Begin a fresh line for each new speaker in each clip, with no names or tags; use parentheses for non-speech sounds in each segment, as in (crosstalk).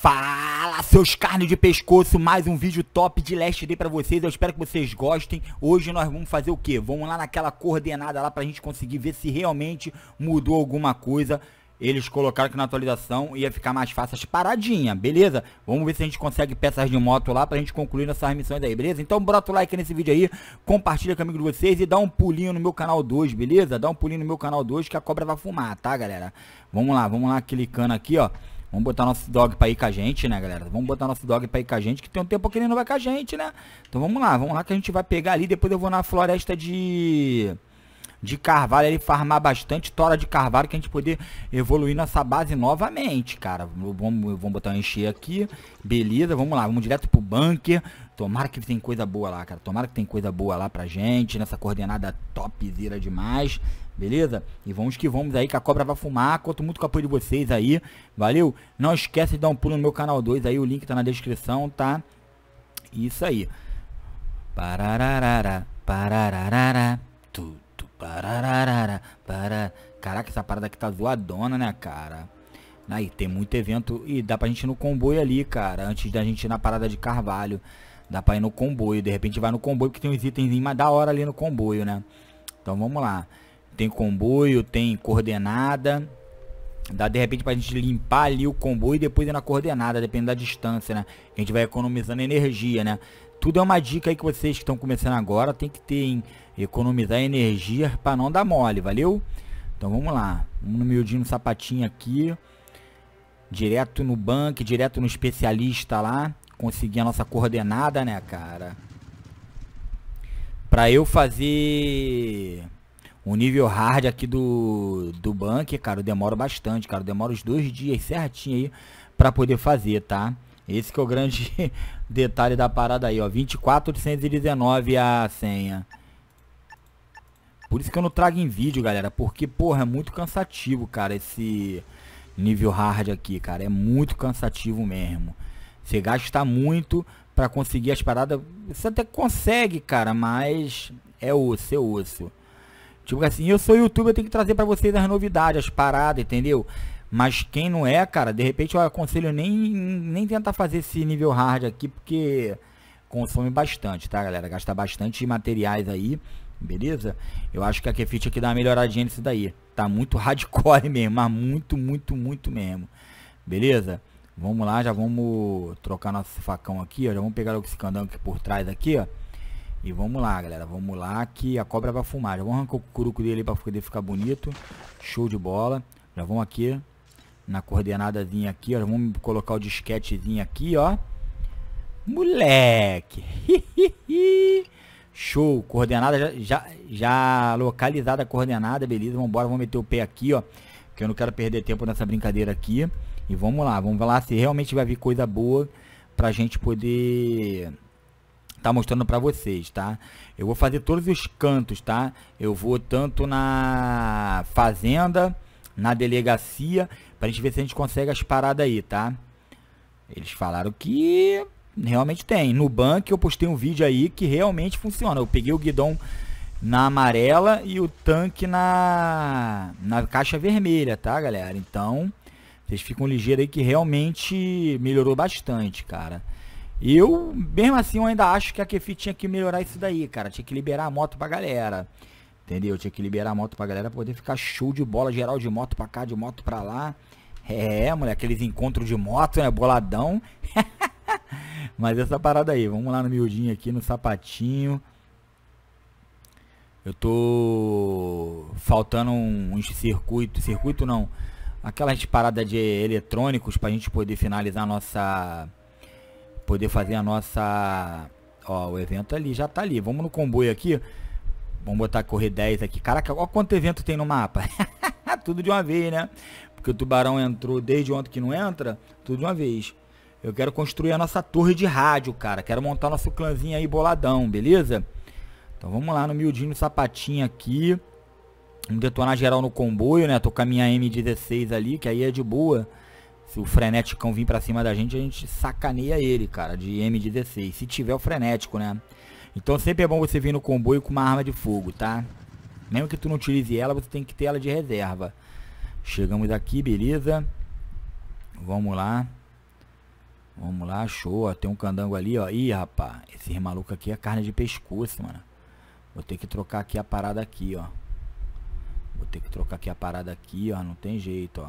Fala seus carnes de pescoço, mais um vídeo top de Last Day pra vocês, eu espero que vocês gostem Hoje nós vamos fazer o que? Vamos lá naquela coordenada lá pra gente conseguir ver se realmente mudou alguma coisa Eles colocaram que na atualização ia ficar mais fácil as paradinhas, beleza? Vamos ver se a gente consegue peças de moto lá pra gente concluir nossas missões aí, beleza? Então bota o like nesse vídeo aí, compartilha com amigo de vocês e dá um pulinho no meu canal 2, beleza? Dá um pulinho no meu canal 2 que a cobra vai fumar, tá galera? Vamos lá, vamos lá clicando aqui ó Vamos botar nosso dog pra ir com a gente, né, galera? Vamos botar nosso dog pra ir com a gente, que tem um tempo que ele não vai com a gente, né? Então vamos lá, vamos lá que a gente vai pegar ali. Depois eu vou na floresta de de carvalho ele farmar bastante tora de carvalho que a gente poder evoluir nossa base novamente, cara. Vamos, vamos botar um encher aqui. Beleza, vamos lá, vamos direto pro bunker. Tomara que tem coisa boa lá, cara. Tomara que tem coisa boa lá pra gente, nessa coordenada topzera demais. Beleza? E vamos que vamos aí, que a cobra vai fumar. Conto muito com o apoio de vocês aí. Valeu? Não esquece de dar um pulo no meu canal 2 aí. O link tá na descrição, tá? Isso aí. Parararara, parararara, tudo, parararara, para. Caraca, essa parada aqui tá zoadona, né, cara? Aí tem muito evento e dá pra gente ir no comboio ali, cara, antes da gente ir na parada de Carvalho. Dá pra ir no comboio. De repente vai no comboio porque tem uns itens mais da hora ali no comboio, né? Então vamos lá. Tem comboio, tem coordenada. Dá de repente pra gente limpar ali o comboio e depois ir na coordenada, dependendo da distância, né? A gente vai economizando energia, né? Tudo é uma dica aí que vocês que estão começando agora tem que ter, hein? Economizar energia pra não dar mole, valeu? Então vamos lá. Vamos no miudinho no sapatinho aqui. Direto no banco, direto no especialista lá conseguir a nossa coordenada, né, cara? Pra eu fazer o nível hard aqui do, do bunker, cara, eu demoro bastante, cara. Eu demoro os dois dias certinho aí pra poder fazer, tá? Esse que é o grande (laughs) detalhe da parada aí, ó. 24.819 a senha. Por isso que eu não trago em vídeo, galera. Porque, porra, é muito cansativo, cara, esse nível hard aqui, cara. É muito cansativo mesmo. Você gasta muito para conseguir as paradas. Você até consegue, cara, mas é osso, é osso. Tipo assim, eu sou youtuber, eu tenho que trazer para vocês as novidades, as paradas, entendeu? Mas quem não é, cara, de repente eu aconselho nem, nem tentar fazer esse nível hard aqui, porque consome bastante, tá, galera? Gasta bastante materiais aí, beleza? Eu acho que a Kefit aqui dá uma melhoradinha nisso daí. Tá muito (laughs) hardcore mesmo, mas muito, muito, muito mesmo. Beleza? Vamos lá, já vamos trocar nosso facão aqui, ó. Já vamos pegar o escandão aqui por trás aqui, ó. E vamos lá, galera. Vamos lá que a cobra vai fumar. Já vamos arrancar o curuco dele para poder ficar bonito. Show de bola. Já vamos aqui na coordenadazinha aqui, ó. Já vamos colocar o disquetezinho aqui, ó. Moleque. (laughs) Show. Coordenada já, já, já localizada a coordenada. Beleza, vamos embora. Vamos meter o pé aqui, ó. Que eu não quero perder tempo nessa brincadeira aqui. E vamos lá, vamos lá se realmente vai vir coisa boa pra gente poder tá mostrando para vocês, tá? Eu vou fazer todos os cantos, tá? Eu vou tanto na fazenda, na delegacia, pra gente ver se a gente consegue as paradas aí, tá? Eles falaram que realmente tem. No banco eu postei um vídeo aí que realmente funciona. Eu peguei o guidão na amarela e o tanque na na caixa vermelha, tá, galera? Então, vocês ficam ligeiros aí que realmente melhorou bastante, cara. Eu, mesmo assim, eu ainda acho que a Kefi tinha que melhorar isso daí, cara. Tinha que liberar a moto pra galera. Entendeu? Tinha que liberar a moto pra galera poder ficar show de bola geral de moto pra cá, de moto pra lá. É, é moleque, aqueles encontros de moto, né? Boladão. (laughs) Mas essa parada aí, vamos lá no miudinho aqui, no sapatinho. Eu tô faltando um, um circuito, circuito não, aquelas paradas de eletrônicos para a gente poder finalizar a nossa poder fazer a nossa ó o evento ali já tá ali vamos no comboio aqui vamos botar correr 10 aqui caraca olha quanto evento tem no mapa (laughs) tudo de uma vez né porque o tubarão entrou desde ontem que não entra tudo de uma vez eu quero construir a nossa torre de rádio cara quero montar nosso clãzinho aí boladão beleza então vamos lá no miudinho no sapatinho aqui Vamos detonar geral no comboio, né? Tô com a minha M16 ali, que aí é de boa. Se o frenético vir pra cima da gente, a gente sacaneia ele, cara, de M16. Se tiver o frenético, né? Então sempre é bom você vir no comboio com uma arma de fogo, tá? Mesmo que tu não utilize ela, você tem que ter ela de reserva. Chegamos aqui, beleza. Vamos lá. Vamos lá, show. Ó, tem um candango ali, ó. Ih, rapá. Esse maluco aqui é carne de pescoço, mano. Vou ter que trocar aqui a parada aqui, ó. Vou ter que trocar aqui a parada aqui, ó. Não tem jeito, ó.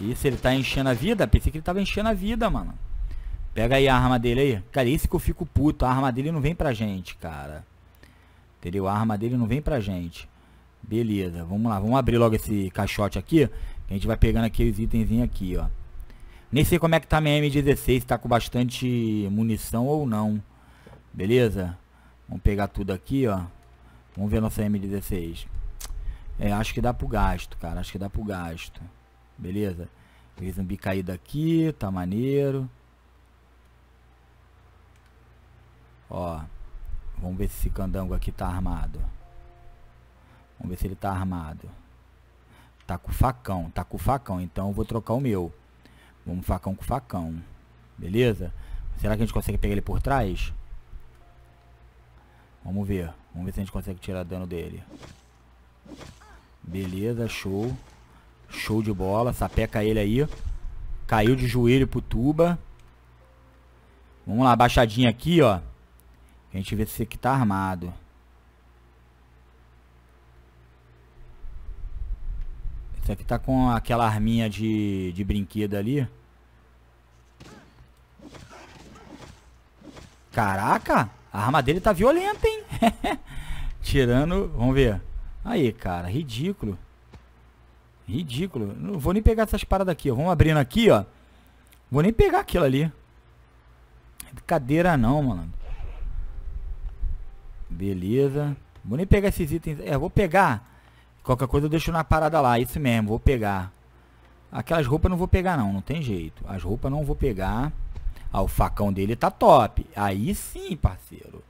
Isso, ele tá enchendo a vida? Pensei que ele tava enchendo a vida, mano. Pega aí a arma dele aí. Cara, esse que eu fico puto. A arma dele não vem pra gente, cara. Entendeu? A arma dele não vem pra gente. Beleza, vamos lá. Vamos abrir logo esse caixote aqui. a gente vai pegando aqueles itenzinhos aqui, ó. Nem sei como é que tá minha M16. Tá com bastante munição ou não. Beleza? Vamos pegar tudo aqui, ó. Vamos ver nossa M16. É, acho que dá pro gasto, cara. Acho que dá pro gasto. Beleza? Tem zumbi caído aqui, tá maneiro. Ó. Vamos ver se esse candango aqui tá armado. Vamos ver se ele tá armado. Tá com facão, tá com facão. Então eu vou trocar o meu. Vamos facão com facão. Beleza? Será que a gente consegue pegar ele por trás? Vamos ver. Vamos ver se a gente consegue tirar dano dele. Beleza, show. Show de bola. Sapeca ele aí. Caiu de joelho pro tuba. Vamos lá, baixadinha aqui, ó. A gente vê se aqui tá armado. Esse aqui tá com aquela arminha de, de brinquedo ali. Caraca! A arma dele tá violenta, hein? (laughs) Tirando, vamos ver. Aí, cara, ridículo. Ridículo. Não vou nem pegar essas paradas aqui, ó. Vamos abrindo aqui, ó. Vou nem pegar aquilo ali. Brincadeira não, mano. Beleza. Vou nem pegar esses itens. É, vou pegar. Qualquer coisa eu deixo na parada lá. Isso mesmo, vou pegar. Aquelas roupas eu não vou pegar não, não tem jeito. As roupas não vou pegar. Ah, o facão dele tá top. Aí sim, parceiro.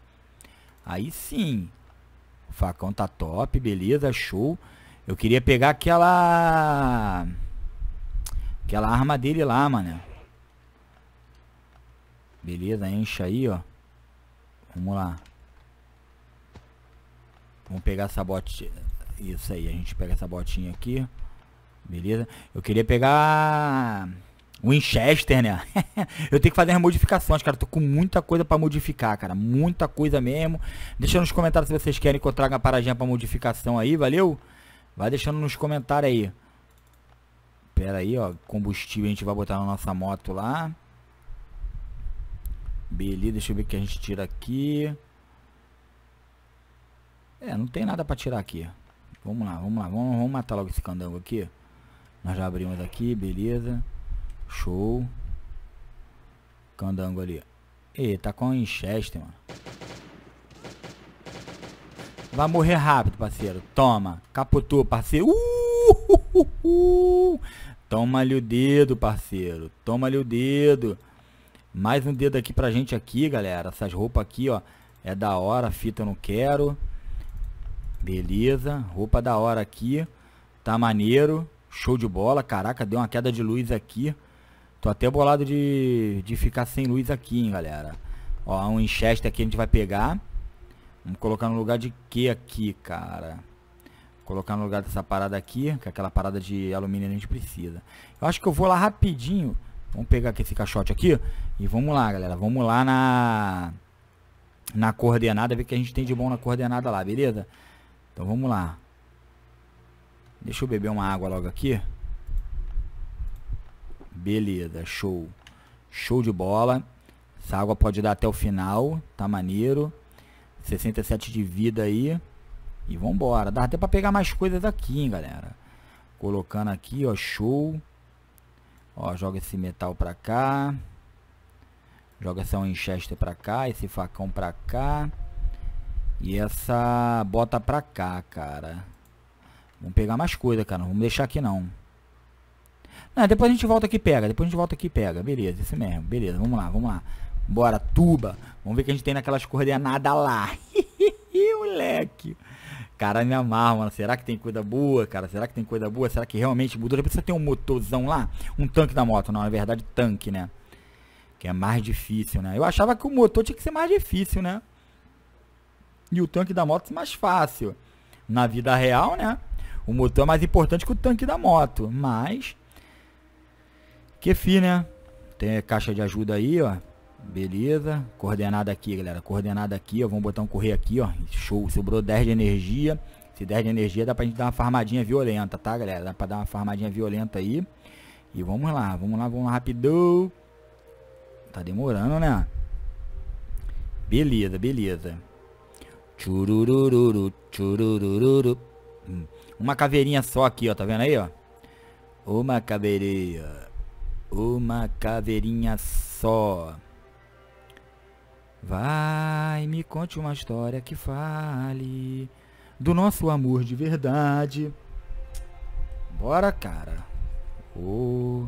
Aí sim. O facão tá top, beleza, show. Eu queria pegar aquela... Aquela arma dele lá, mano. Beleza, enche aí, ó. Vamos lá. Vamos pegar essa botinha. Isso aí, a gente pega essa botinha aqui. Beleza? Eu queria pegar... Winchester, né? (laughs) eu tenho que fazer as modificações, cara. Tô com muita coisa para modificar, cara. Muita coisa mesmo. Deixa nos comentários se vocês querem que eu traga uma paradinha pra modificação aí, valeu? Vai deixando nos comentários aí. Pera aí, ó. Combustível a gente vai botar na nossa moto lá. Beleza, deixa eu ver o que a gente tira aqui. É, não tem nada pra tirar aqui. Vamos lá, vamos lá. Vamos, vamos matar logo esse candango aqui. Nós já abrimos aqui, beleza. Show. Candango ali. E tá com encheste, mano. Vai morrer rápido, parceiro. Toma. Capotou, parceiro. Uh, uh, uh, uh. Toma ali o dedo, parceiro. Toma ali o dedo. Mais um dedo aqui pra gente aqui, galera. Essas roupas aqui, ó. É da hora. Fita eu não quero. Beleza. Roupa da hora aqui. Tá maneiro. Show de bola. Caraca, deu uma queda de luz aqui. Tô até bolado de, de ficar sem luz aqui, hein, galera. Ó, um enxeste aqui a gente vai pegar. Vamos colocar no lugar de que aqui, cara? Colocar no lugar dessa parada aqui, que é aquela parada de alumínio a gente precisa. Eu acho que eu vou lá rapidinho. Vamos pegar aqui esse caixote aqui e vamos lá, galera. Vamos lá na na coordenada, ver o que a gente tem de bom na coordenada lá, beleza? Então vamos lá. Deixa eu beber uma água logo aqui. Beleza, show. Show de bola. Essa água pode dar até o final, tá maneiro. 67 de vida aí. E vambora. Dá até pra pegar mais coisas aqui, hein, galera. Colocando aqui, ó, show. Ó, joga esse metal pra cá. Joga essa Winchester pra cá, esse facão pra cá. E essa bota pra cá, cara. Vamos pegar mais coisa, cara. Não vamos deixar aqui, não. Não, depois a gente volta aqui e pega. Depois a gente volta aqui e pega. Beleza, isso mesmo. Beleza, vamos lá, vamos lá. Bora, tuba. Vamos ver o que a gente tem naquelas coordenadas lá. (laughs) moleque. Cara, me amarra, mano. Será que tem coisa boa, cara? Será que tem coisa boa? Será que realmente mudou? Já precisa ter um motorzão lá? Um tanque da moto, não. Na verdade, tanque, né? Que é mais difícil, né? Eu achava que o motor tinha que ser mais difícil, né? E o tanque da moto é mais fácil. Na vida real, né? O motor é mais importante que o tanque da moto. Mas QFI, né? Tem caixa de ajuda aí, ó. Beleza. Coordenada aqui, galera. Coordenada aqui, ó. Vamos botar um correr aqui, ó. Show. Sobrou 10 de energia. Se 10 de energia, dá pra gente dar uma farmadinha violenta, tá, galera? Dá pra dar uma farmadinha violenta aí. E vamos lá, vamos lá, vamos lá, rapidão. Tá demorando, né? Beleza, beleza. Chururururu, chururururu. Hum. Uma caveirinha só aqui, ó. Tá vendo aí, ó? Uma caveirinha uma caveirinha só. Vai, me conte uma história que fale do nosso amor de verdade. Bora, cara. Oh.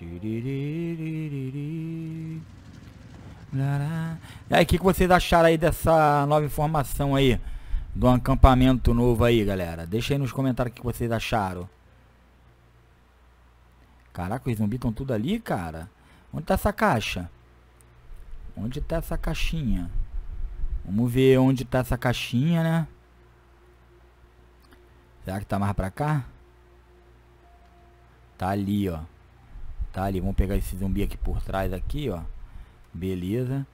E aí, o que, que vocês acharam aí dessa nova informação aí? Do acampamento novo aí, galera? Deixa aí nos comentários o que vocês acharam. Caraca, os zumbis estão tudo ali, cara. Onde tá essa caixa? Onde tá essa caixinha? Vamos ver onde tá essa caixinha, né? Será que tá mais pra cá? Tá ali, ó. Tá ali. Vamos pegar esse zumbi aqui por trás aqui, ó. Beleza.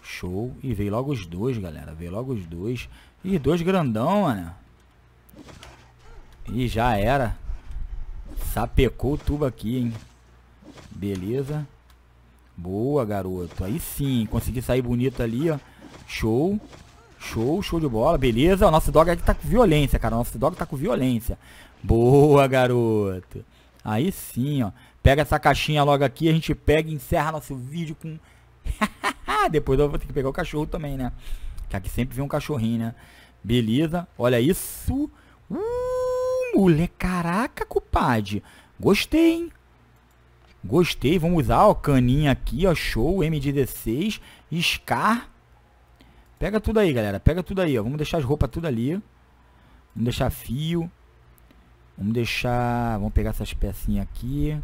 Show. E veio logo os dois, galera. Veio logo os dois. Ih, dois grandão, mano. Ih, já era. Sapecou o tubo aqui, hein? Beleza. Boa, garoto. Aí sim, consegui sair bonito ali, ó. Show. Show, show de bola. Beleza, o nosso dog aqui tá com violência, cara. O nosso dog tá com violência. Boa, garoto. Aí sim, ó. Pega essa caixinha logo aqui, a gente pega e encerra nosso vídeo com... (laughs) Depois eu vou ter que pegar o cachorro também, né? Que aqui sempre vem um cachorrinho, né? Beleza, olha isso. Uh! mulher. Caraca, cupade. Gostei, hein? Gostei. Vamos usar, ó, caninha aqui, ó. Show, M16, Scar. Pega tudo aí, galera. Pega tudo aí, ó. Vamos deixar as roupas tudo ali. Vamos deixar fio. Vamos deixar... Vamos pegar essas pecinhas aqui.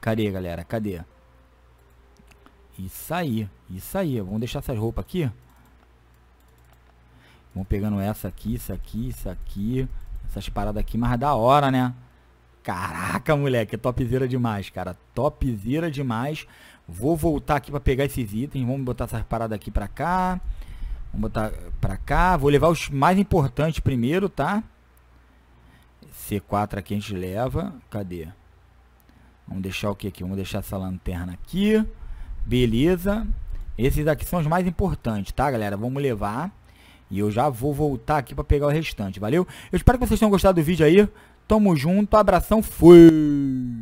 Cadê, galera? Cadê? Isso aí. Isso aí. Vamos deixar essas roupas aqui. Vamos pegando essa aqui, isso aqui, isso aqui essas paradas aqui, mas da hora, né? Caraca, moleque, é topzera demais, cara. Topzera demais. Vou voltar aqui para pegar esses itens. Vamos botar essas paradas aqui para cá. Vamos botar para cá. Vou levar os mais importantes primeiro, tá? C4 aqui a gente leva. Cadê? Vamos deixar o que aqui? Vamos deixar essa lanterna aqui. Beleza. Esses aqui são os mais importantes, tá, galera? Vamos levar. E eu já vou voltar aqui para pegar o restante, valeu? Eu espero que vocês tenham gostado do vídeo aí. Tamo junto, abração, fui!